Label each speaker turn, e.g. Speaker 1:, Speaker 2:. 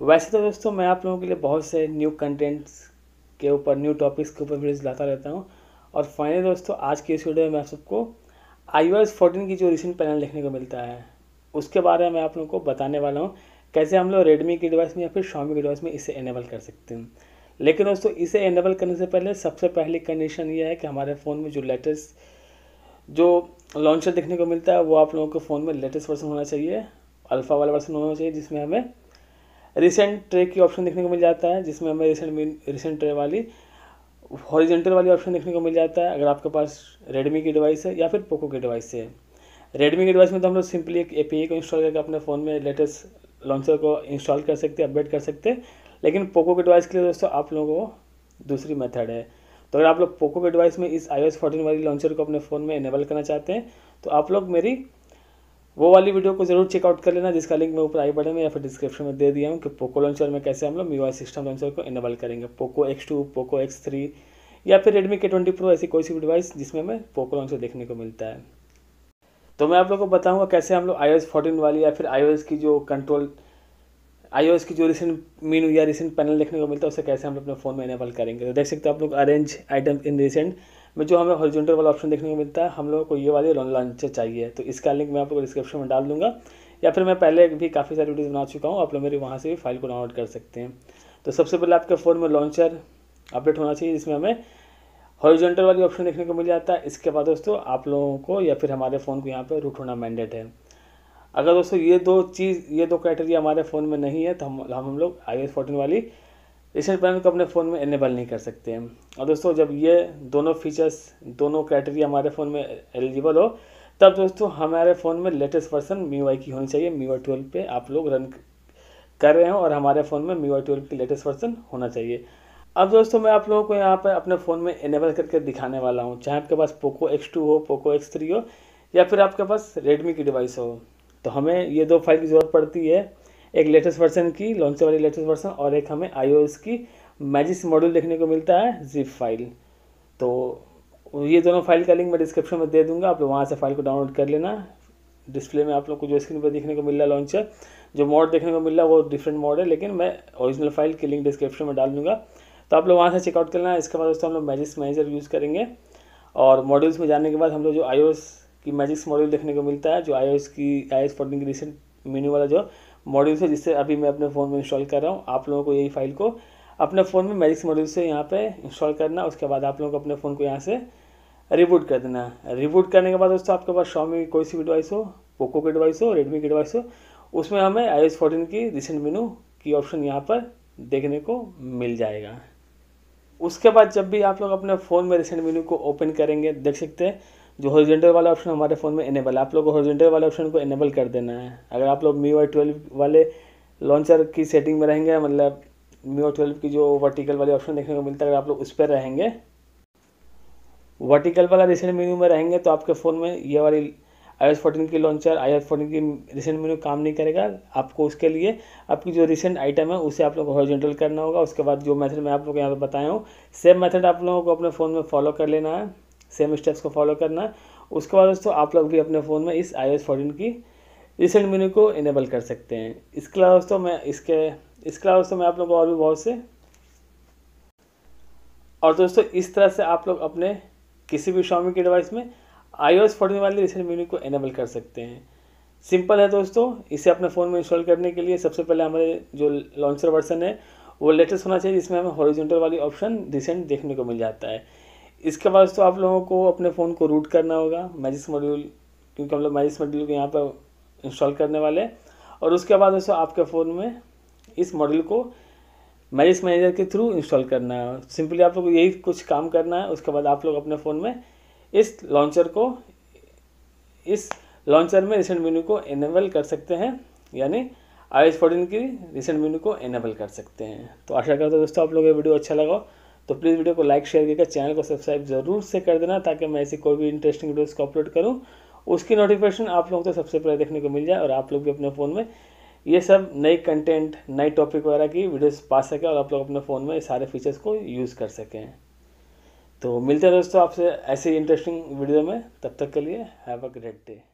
Speaker 1: वैसे तो दोस्तों मैं आप लोगों के लिए बहुत से न्यू कंटेंट्स के ऊपर न्यू टॉपिक्स के ऊपर वीडियोज लाता रहता हूँ और फाइनली दोस्तों आज की इस वीडियो में आप सबको आई ओ फोर्टीन की जो रिसेंट पैनल देखने को मिलता है उसके बारे में आप लोगों को बताने वाला हूँ कैसे हम लोग रेडमी के डिवाइस में या फिर शॉमी के डिवाइस में इसे इनेबल कर सकते हैं लेकिन दोस्तों इसे इनेबल करने से पहले सबसे पहली कंडीशन ये है कि हमारे फ़ोन में जो लेटेस्ट जो लॉन्चर देखने को मिलता है वो आप लोगों के फ़ोन में लेटेस्ट वर्सन होना चाहिए अल्फ़ा वाला वर्सन होना चाहिए जिसमें हमें रिसेंट ट्रे की ऑप्शन देखने को मिल जाता है जिसमें हमें रिसेंट रिसेंट ट्रे वाली हॉरिजेंटल वाली ऑप्शन देखने को मिल जाता है अगर आपके पास रेडमी की डिवाइस है या फिर पोको की डिवाइस है रेडमी की डिवाइस में तो हम लोग सिंपली एक ए को इंस्टॉल करके अपने फ़ोन में लेटेस्ट लॉन्चर को इंस्टॉल कर सकते हैं अपडेट कर सकते हैं लेकिन पोको के डिवाइस के लिए दोस्तों आप लोगों को दूसरी मेथड है तो अगर आप लोग पोको के डिवाइस में इस आई एस फोर्टीन वाली लॉन्चर को अपने फ़ोन में इनेबल करना चाहते हैं तो आप लोग मेरी वो वाली वीडियो को जरूर चेकआउट कर लेना जिसका लिंक मैं ऊपर आई बटन में या फिर डिस्क्रिप्शन में दे दिया हूँ कि पोको लॉन्चर में कैसे हम लोग मीवा सिस्टम लॉन्चर को इनेबल करेंगे Poco X two Poco X three या फिर रेडमी के ट्वेंटी प्रो ऐसी कोई सी भी डिवाइस जिसमें हमें पोको लॉन्चर देखने को मिलता है तो मैं आप लोग को बताऊँगा कैसे हम लोग आई एस फोर्टीन वाली या फिर आई की जो कंट्रोल आई की जो रिसेंट मीनू या रिसेंट पैनल देखने को मिलता है उसे कैसे हम लोग अपने फ़ोन में इनेबल करेंगे तो देख सकते हो आप लोग अरेंज आइटम इन रिसेंट में जो हमें हॉरिजॉन्टल वाला ऑप्शन देखने को मिलता है हम लोगों को ये वाली लॉन्चर चाहिए तो इसका लिंक मैं आपको डिस्क्रिप्शन में डाल दूँगा या फिर मैं पहले भी काफ़ी सारी वीडियोज़ बना चुका हूँ आप लोग मेरी वहाँ से भी फाइल को डाउनलोड कर सकते हैं तो सबसे पहले आपके फ़ोन में लॉन्चर अपडेट होना चाहिए जिसमें हमें हॉरिजेंटल वाली ऑप्शन देखने को मिल जाता है इसके बाद दोस्तों आप लोगों को या फिर हमारे फ़ोन को यहाँ पर रूट होना मैंडेट है अगर दोस्तों ये दो चीज़ ये दो क्राइटेरिया हमारे फ़ोन में नहीं है तो हम हम लोग आई एस फोर्टीन वाली रिसेंट प्लान को अपने फ़ोन में इनेबल नहीं कर सकते हैं और दोस्तों जब ये दोनों फीचर्स दोनों क्राइटेरिया हमारे फ़ोन में एलिजिबल हो तब दोस्तों हमारे फ़ोन में लेटेस्ट वर्सन मी की होनी चाहिए मीवाई ट्वेल्व पर आप लोग रन कर रहे हो और हमारे फ़ोन में मीवाई ट्वेल्व की लेटेस्ट वर्सन होना चाहिए अब दोस्तों मैं आप लोगों को यहाँ पर अपने फ़ोन में इनेबल करके दिखाने वाला हूँ चाहे आपके पास पोको एक्स टू हो पोको एक्स थ्री हो या फिर आपके पास रेडमी की डिवाइस हो तो हमें ये दो फाइल की ज़रूरत पड़ती है एक लेटेस्ट वर्जन की लॉन्च वाली लेटेस्ट वर्जन और एक हमें आई की मैजिस मॉड्यूल देखने को मिलता है जिप फाइल तो ये दोनों फाइल का लिंक मैं डिस्क्रिप्शन में दे दूंगा आप लोग वहाँ से फाइल को डाउनलोड कर लेना डिस्प्ले में आप लोग को जो स्क्रीन पर देखने को मिल रहा है लॉन्चर जो मॉड देखने को मिल रहा है वो डिफरेंट मॉड है लेकिन मैं ओरिजिनल फाइल की लिंक डिस्क्रिप्शन में डाल दूँगा तो आप लोग वहाँ से चेकआउट कर लेना इसके बाद दोस्तों हम लोग मैजिक्स मैनेजर यूज़ करेंगे और मॉड्यूल्स में जाने के बाद हम लोग जो आई की मैजिक्स मॉड्यूल देखने को मिलता है जो आई की आई एस की रिसेंट मेन्यू वाला जो मॉड्यूल है जिससे अभी मैं अपने फ़ोन में इंस्टॉल कर रहा हूँ आप लोगों को यही फाइल को अपने फ़ोन में मैजिक्स मॉड्यूल से यहाँ पे इंस्टॉल करना उसके बाद आप लोगों को अपने फ़ोन को यहाँ से रिबूट कर देना रिबूट करने के बाद दोस्तों आपके पास शॉमी कोई सी डिवाइस हो पोको की डिवाइस हो रेडमी की डिवाइस हो उसमें हमें आई एस फोर्टीन की रिसेंट मेनू की ऑप्शन यहाँ पर देखने को मिल जाएगा उसके बाद जब भी आप लोग अपने फ़ोन में रिसेंट मेनू को ओपन करेंगे देख सकते हैं जो हॉरिजेंटल वाला ऑप्शन हमारे फ़ोन में इनेबल आप लोग हॉरिजेंटल वाले ऑप्शन को इनेबल कर देना है अगर आप लोग मी वाई ट्वेल्व वाले लॉन्चर की सेटिंग में रहेंगे मतलब मी वाई ट्वेल्व की जो वर्टिकल वाले ऑप्शन देखने को मिलता है अगर आप लोग उस पर रहेंगे वर्टिकल वाला रिसेंट मेन्यू में रहेंगे तो आपके फ़ोन में ये वाली आई एस फोर्टीन की लॉन्चर आई एस फोर्टीन की रिसेंट मेन्यू काम नहीं करेगा आपको उसके लिए आपकी जो रिसेंट आइटम है उसे आप लोग को हॉरिजेंटल करना होगा उसके बाद जो मेथड मैं आप लोग को यहाँ पे बताया हूँ सेम मेथड आप लोगों को अपने फ़ोन में फॉलो कर लेना है सेम स्टेप्स को फॉलो करना है उसके बाद दोस्तों आप लोग भी अपने फ़ोन में इस आई एस की रिसेंट मेन्यू को इनेबल कर सकते हैं इसके अलावा दोस्तों मैं इसके इसके अलावा दोस्तों मैं आप लोग को और भी बहुत से और दोस्तों इस तरह से आप लोग अपने किसी भी शॉमी के डिवाइस में आई ओ एस फोर्टीन वाले रिसेंट मेन्यू को इनेबल कर सकते हैं सिंपल है दोस्तों इसे अपने फ़ोन में इंस्टॉल करने के लिए सबसे पहले हमारे जो लॉन्चर वर्सन है वो लेटेस्ट होना चाहिए जिसमें हमें हॉरिजेंटल वाली ऑप्शन रिसेंट देखने को मिल जाता है इसके बाद तो आप लोगों को अपने फ़ोन को रूट करना होगा मैजिस मॉड्यूल क्योंकि हम लोग मैजिस मॉड्यूल को यहाँ पर इंस्टॉल करने वाले हैं और उसके बाद दोस्तों आपके फ़ोन में इस मॉड्यूल को मैजिस मैनेजर के थ्रू इंस्टॉल करना है सिंपली आप लोग यही कुछ काम करना है उसके बाद आप लोग अपने फ़ोन में इस लॉन्चर को इस लॉन्चर में रिसेंट मेन्यू को इनेबल कर सकते हैं यानी आई एस फोर्टीन की रिसेंट मेन्यू को इनेबल कर सकते हैं तो आशा करता हूँ दोस्तों आप लोग ये वीडियो अच्छा लगा तो प्लीज़ वीडियो को लाइक शेयर करके चैनल को सब्सक्राइब जरूर से कर देना ताकि मैं ऐसी कोई भी इंटरेस्टिंग वीडियोस को अपलोड करूँ उसकी नोटिफिकेशन आप लोगों को तो सबसे पहले देखने को मिल जाए और आप लोग भी अपने फ़ोन में ये सब नई कंटेंट नई टॉपिक वगैरह की वीडियोस पा सकें और आप लोग अपने फ़ोन में सारे फीचर्स को यूज़ कर सकें तो मिलते हैं दोस्तों आपसे ऐसे इंटरेस्टिंग वीडियो में तब तक के लिए हैव अ ग्रेट डे